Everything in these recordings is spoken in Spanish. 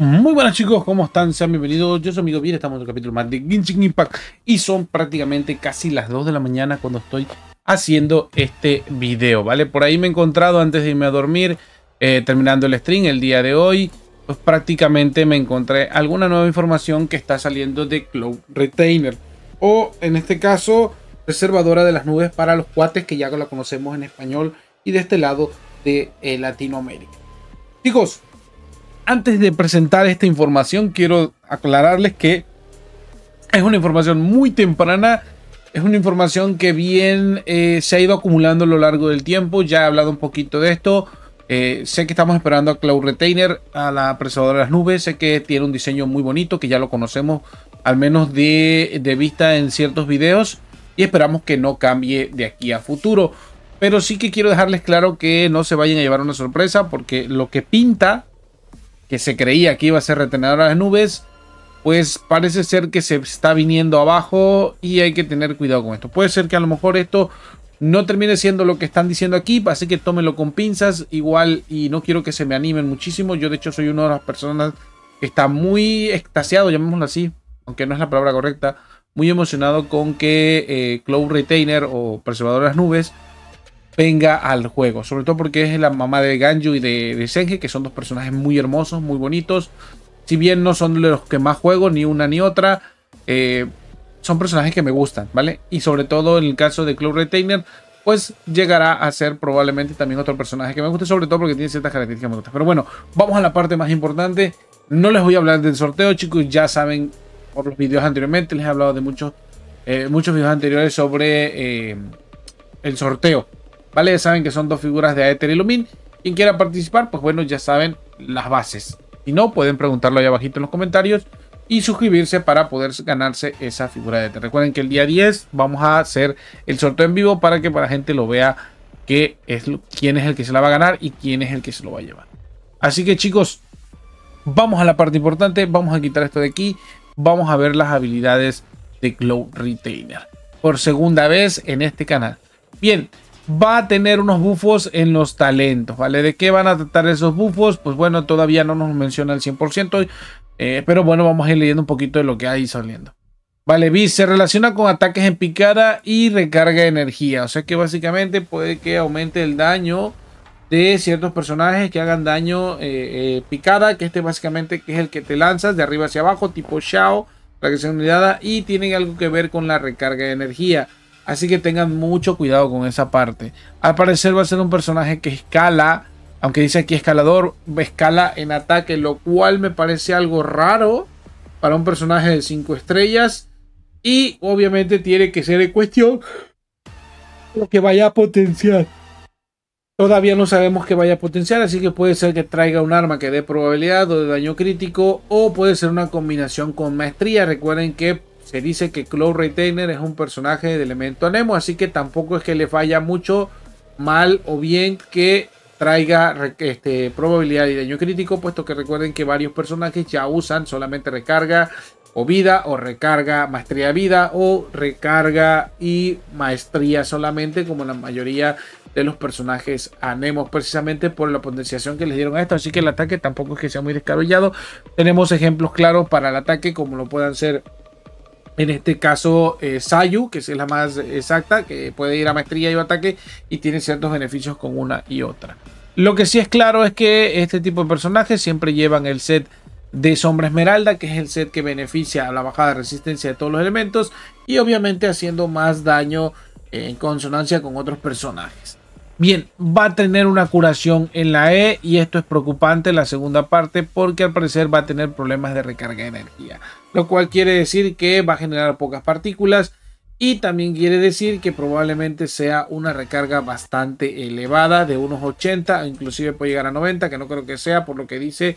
Muy buenas chicos, ¿cómo están? Sean bienvenidos, yo soy amigo estamos en el capítulo más de Genshin Impact y son prácticamente casi las 2 de la mañana cuando estoy haciendo este video, ¿vale? Por ahí me he encontrado antes de irme a dormir, eh, terminando el stream el día de hoy, pues prácticamente me encontré alguna nueva información que está saliendo de Cloud Retainer o en este caso reservadora de las nubes para los cuates que ya la conocemos en español y de este lado de eh, Latinoamérica. Chicos, antes de presentar esta información, quiero aclararles que es una información muy temprana. Es una información que bien eh, se ha ido acumulando a lo largo del tiempo. Ya he hablado un poquito de esto. Eh, sé que estamos esperando a Cloud Retainer, a la procesadora de las nubes. Sé que tiene un diseño muy bonito, que ya lo conocemos al menos de vista en ciertos videos. Y esperamos que no cambie de aquí a futuro. Pero sí que quiero dejarles claro que no se vayan a llevar una sorpresa porque lo que pinta que se creía que iba a ser retenedor a las nubes, pues parece ser que se está viniendo abajo y hay que tener cuidado con esto. Puede ser que a lo mejor esto no termine siendo lo que están diciendo aquí, así que tómenlo con pinzas igual y no quiero que se me animen muchísimo. Yo de hecho soy una de las personas que está muy extasiado, llamémoslo así, aunque no es la palabra correcta, muy emocionado con que eh, Cloud Retainer o Preservador de las Nubes venga al juego. Sobre todo porque es la mamá de Ganju y de, de Senji, que son dos personajes muy hermosos, muy bonitos. Si bien no son los que más juego, ni una ni otra, eh, son personajes que me gustan, ¿vale? Y sobre todo en el caso de Club Retainer, pues llegará a ser probablemente también otro personaje que me guste, sobre todo porque tiene ciertas características muy gustan. Pero bueno, vamos a la parte más importante. No les voy a hablar del sorteo, chicos, ya saben por los videos anteriormente, les he hablado de muchos, eh, muchos videos anteriores sobre eh, el sorteo. ¿Vale? Ya saben que son dos figuras de Aether y Lumin. Quien quiera participar, pues bueno, ya saben las bases. Si no, pueden preguntarlo ahí abajito en los comentarios y suscribirse para poder ganarse esa figura de Aether. Recuerden que el día 10 vamos a hacer el sorteo en vivo para que para la gente lo vea que es quién es el que se la va a ganar y quién es el que se lo va a llevar. Así que chicos, vamos a la parte importante, vamos a quitar esto de aquí, vamos a ver las habilidades de Glow Retainer por segunda vez en este canal. Bien, va a tener unos bufos en los talentos, ¿vale? ¿De qué van a tratar esos bufos? Pues bueno, todavía no nos menciona el 100%, eh, pero bueno, vamos a ir leyendo un poquito de lo que hay saliendo. Vale, bis se relaciona con ataques en picada y recarga de energía, o sea que básicamente puede que aumente el daño de ciertos personajes que hagan daño eh, eh, picada, que este básicamente que es el que te lanzas de arriba hacia abajo, tipo Shao, ha unidad, y tiene algo que ver con la recarga de energía. Así que tengan mucho cuidado con esa parte. Al parecer va a ser un personaje que escala, aunque dice aquí escalador, escala en ataque, lo cual me parece algo raro para un personaje de 5 estrellas. Y obviamente tiene que ser en cuestión lo que vaya a potenciar. Todavía no sabemos qué vaya a potenciar, así que puede ser que traiga un arma que dé probabilidad o de daño crítico, o puede ser una combinación con maestría. Recuerden que se dice que Cloud Retainer es un personaje de elemento Anemo, así que tampoco es que le falla mucho, mal o bien que traiga este, probabilidad de daño crítico, puesto que recuerden que varios personajes ya usan solamente recarga o vida o recarga maestría vida o recarga y maestría solamente como la mayoría de los personajes anemos precisamente por la potenciación que les dieron a esto así que el ataque tampoco es que sea muy descabellado tenemos ejemplos claros para el ataque como lo puedan ser en este caso, eh, Sayu, que es la más exacta, que puede ir a maestría y ataque y tiene ciertos beneficios con una y otra. Lo que sí es claro es que este tipo de personajes siempre llevan el set de Sombra Esmeralda, que es el set que beneficia a la bajada de resistencia de todos los elementos y obviamente haciendo más daño en consonancia con otros personajes. Bien, va a tener una curación en la E y esto es preocupante la segunda parte porque al parecer va a tener problemas de recarga de energía. Lo cual quiere decir que va a generar pocas partículas y también quiere decir que probablemente sea una recarga bastante elevada de unos 80, inclusive puede llegar a 90, que no creo que sea por lo que dice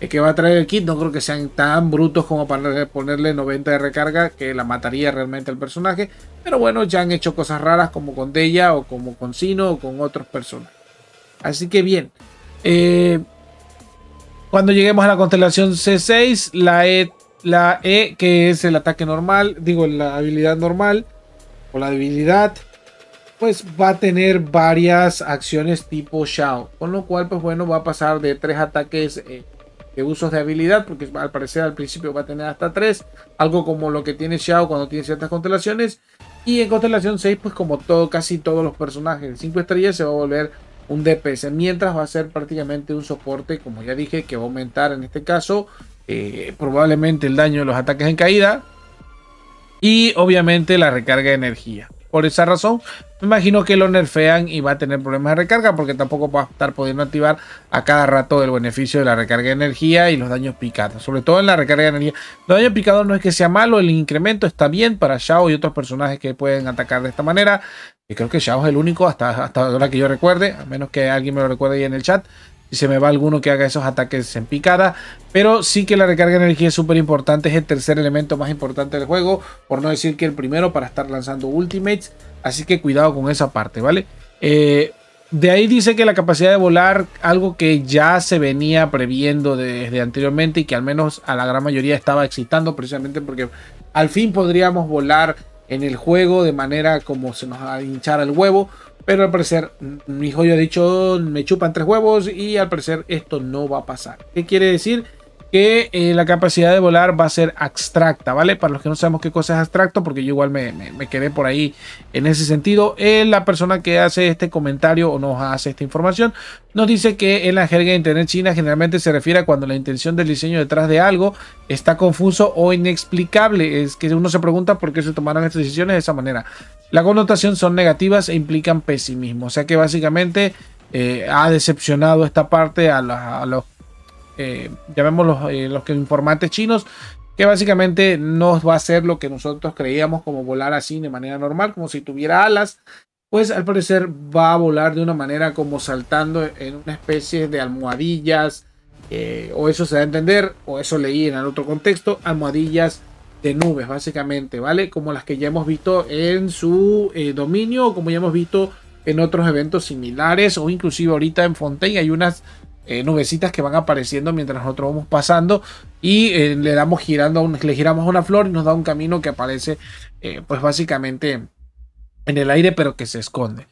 el que va a traer el kit no creo que sean tan brutos como para ponerle 90 de recarga que la mataría realmente al personaje. Pero bueno, ya han hecho cosas raras como con Della o como con Sino o con otras personas. Así que bien. Eh, cuando lleguemos a la constelación C6, la E, la e que es el ataque normal, digo la habilidad normal o la debilidad, pues va a tener varias acciones tipo Shao. Con lo cual, pues bueno, va a pasar de tres ataques. Eh, de eh, usos de habilidad, porque al parecer al principio va a tener hasta 3, algo como lo que tiene Xiao cuando tiene ciertas constelaciones. Y en constelación 6, pues como todo, casi todos los personajes de 5 estrellas, se va a volver un DPS, mientras va a ser prácticamente un soporte, como ya dije, que va a aumentar en este caso eh, probablemente el daño de los ataques en caída y obviamente la recarga de energía. Por esa razón, me imagino que lo nerfean y va a tener problemas de recarga porque tampoco va a estar pudiendo activar a cada rato el beneficio de la recarga de energía y los daños picados. Sobre todo en la recarga de energía. Los daños picados no es que sea malo, el incremento está bien para Shao y otros personajes que pueden atacar de esta manera. Y creo que Shao es el único hasta, hasta ahora que yo recuerde, a menos que alguien me lo recuerde ahí en el chat, y se me va alguno que haga esos ataques en picada. Pero sí que la recarga de energía es súper importante. Es el tercer elemento más importante del juego. Por no decir que el primero para estar lanzando ultimates. Así que cuidado con esa parte, ¿vale? Eh, de ahí dice que la capacidad de volar, algo que ya se venía previendo desde anteriormente y que al menos a la gran mayoría estaba excitando precisamente porque al fin podríamos volar en el juego de manera como se nos va a hinchar el huevo. Pero al parecer, mi hijo ha dicho, me chupan tres huevos y al parecer esto no va a pasar. ¿Qué quiere decir? que eh, la capacidad de volar va a ser abstracta, ¿vale? Para los que no sabemos qué cosa es abstracto, porque yo igual me, quedé por ahí en ese sentido, eh, la persona que hace este comentario o nos hace esta información nos dice que en la jerga de Internet china generalmente se refiere a cuando la intención del diseño detrás de algo está confuso o inexplicable. Es que uno se pregunta por qué se tomaron estas decisiones de esa manera. la connotación son negativas e implican pesimismo. O sea que básicamente eh, ha decepcionado esta parte a, a los eh, eh, los informantes chinos, que básicamente no va a hacer lo que nosotros creíamos como volar así de manera normal, como si tuviera alas, pues al parecer va a volar de una manera como saltando en una especie de almohadillas, eh, o eso se da a entender, o eso leí en el otro contexto, almohadillas de nubes básicamente, ¿vale? Como las que ya hemos visto en su eh, dominio, o como ya hemos visto en otros eventos similares, o inclusive ahorita en Fontaine hay unas eh, nubecitas que van apareciendo mientras nosotros vamos pasando y eh, le damos girando un, le giramos una flor y nos da un camino que aparece eh, pues básicamente en el aire pero que se esconde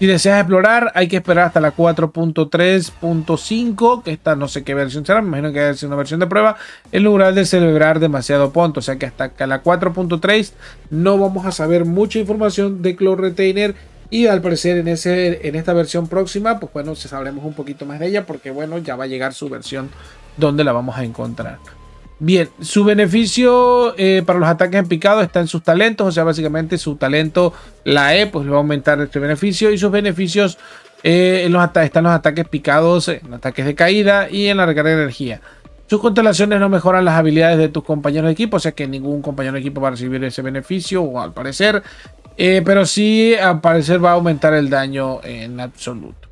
si deseas explorar hay que esperar hasta la 4.3.5 que esta no sé qué versión será me imagino que es una versión de prueba en lugar de celebrar demasiado pronto o sea que hasta la 4.3 no vamos a saber mucha información de Cloud Retainer y al parecer en, ese, en esta versión próxima, pues bueno, sabremos un poquito más de ella porque bueno, ya va a llegar su versión donde la vamos a encontrar. Bien, su beneficio eh, para los ataques en picado está en sus talentos, o sea, básicamente su talento, la E, pues le va a aumentar este beneficio y sus beneficios están eh, en los los ataques picados, eh, en ataques de caída y en la recarga de energía. Sus constelaciones no mejoran las habilidades de tus compañeros de equipo, o sea que ningún compañero de equipo va a recibir ese beneficio, o al parecer. Eh, pero sí, al parecer va a aumentar el daño en absoluto.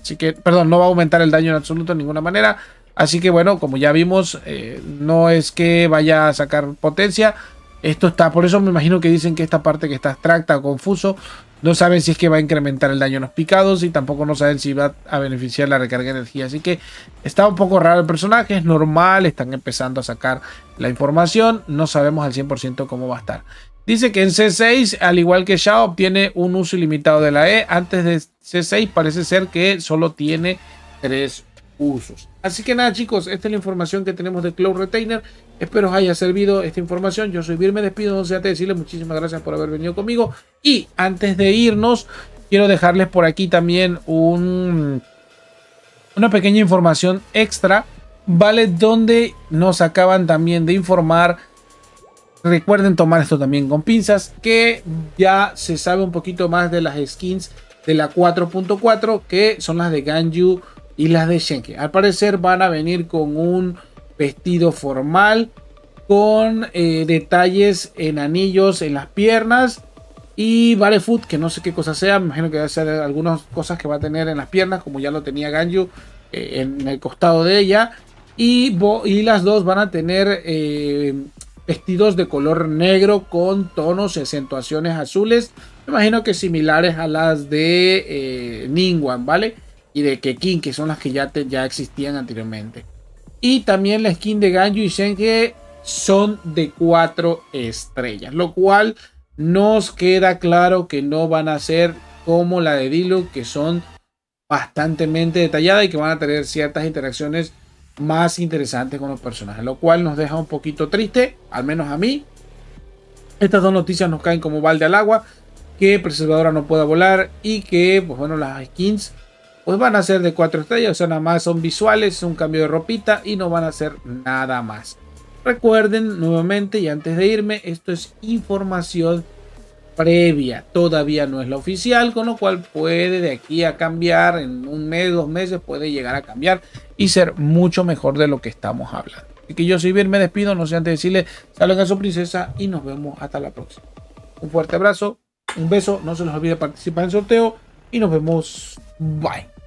Así que, perdón, no va a aumentar el daño en absoluto de ninguna manera. Así que bueno, como ya vimos, eh, no es que vaya a sacar potencia. Esto está, por eso me imagino que dicen que esta parte que está abstracta o confuso, no saben si es que va a incrementar el daño en los picados y tampoco no saben si va a beneficiar la recarga de energía. Así que está un poco raro el personaje, es normal, están empezando a sacar la información, no sabemos al 100% cómo va a estar. Dice que en C6, al igual que ya obtiene un uso ilimitado de la E. Antes de C6 parece ser que solo tiene tres usos. Así que nada chicos, esta es la información que tenemos de Cloud Retainer. Espero os haya servido esta información. Yo soy Virme, me despido, no sé te decirle muchísimas gracias por haber venido conmigo. Y antes de irnos, quiero dejarles por aquí también un, una pequeña información extra, ¿vale? Donde nos acaban también de informar Recuerden tomar esto también con pinzas, que ya se sabe un poquito más de las skins de la 4.4, que son las de Ganju y las de Shenke. Al parecer van a venir con un vestido formal, con eh, detalles en anillos en las piernas y Barefoot que no sé qué cosa sea, me imagino que va a ser algunas cosas que va a tener en las piernas, como ya lo tenía Ganju eh, en el costado de ella. Y, y las dos van a tener eh, vestidos de color negro con tonos y acentuaciones azules. Me imagino que similares a las de eh, Ningwan, ¿vale? Y de Kekin, que son las que ya, ya existían anteriormente. Y también la skin de Ganju y Shenge son de cuatro estrellas, lo cual nos queda claro que no van a ser como la de Dilu que son bastante detalladas y que van a tener ciertas interacciones más interesantes con los personajes, lo cual nos deja un poquito triste, al menos a mí. Estas dos noticias nos caen como balde al agua, que Preservadora no pueda volar y que, pues bueno, las skins pues van a ser de cuatro estrellas, o sea, nada más son visuales, es un cambio de ropita y no van a ser nada más. Recuerden nuevamente y antes de irme, esto es información previa, todavía no es la oficial, con lo cual puede de aquí a cambiar, en un mes, dos meses puede llegar a cambiar y ser mucho mejor de lo que estamos hablando. Así que yo si bien, me despido, no sé antes de decirle salud a su princesa y nos vemos hasta la próxima. Un fuerte abrazo, un beso, no se les olvide participar en sorteo y nos vemos. Bye.